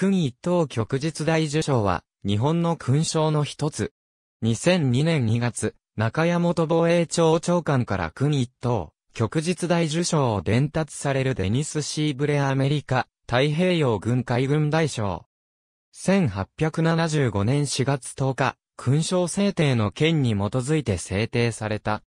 勲一等旭日大受賞は、日本の勲章の一つ。2002年2月、中山元防衛庁長官から勲一等、旭日大受賞を伝達されるデニス・シーブレアメリカ、太平洋軍海軍大将。1875年4月10日、勲章制定の件に基づいて制定された。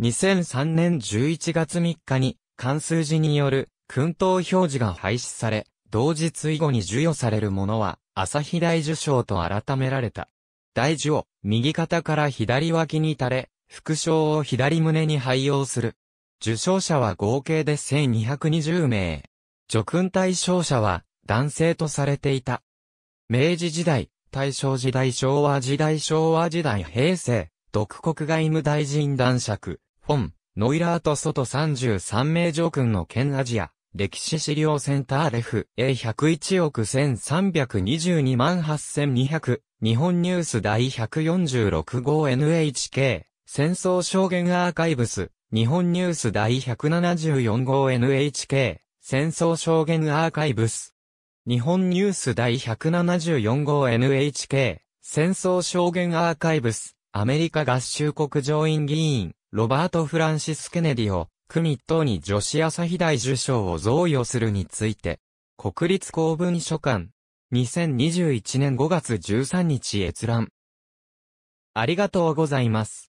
2003年11月3日に、関数字による、勲等表示が廃止され、同日以後に授与されるものは、朝日大受賞と改められた。大樹を右肩から左脇に垂れ、副賞を左胸に配用する。受賞者は合計で1220名。叙勲対象者は男性とされていた。明治時代、大正時代昭和時代昭和時代平成、独国外務大臣男爵、フォン、ノイラート外33名叙勲の県アジア、歴史資料センターレフ A101 億1322万8200日本ニュース第146号 NHK 戦争証言アーカイブス日本ニュース第174号 NHK 戦争証言アーカイブス日本ニュース第174号 NHK 戦争証言アーカイブスアメリカ合衆国上院議員ロバート・フランシス・ケネディを組等に女子朝日大受賞を贈与するについて、国立公文書館、2021年5月13日閲覧。ありがとうございます。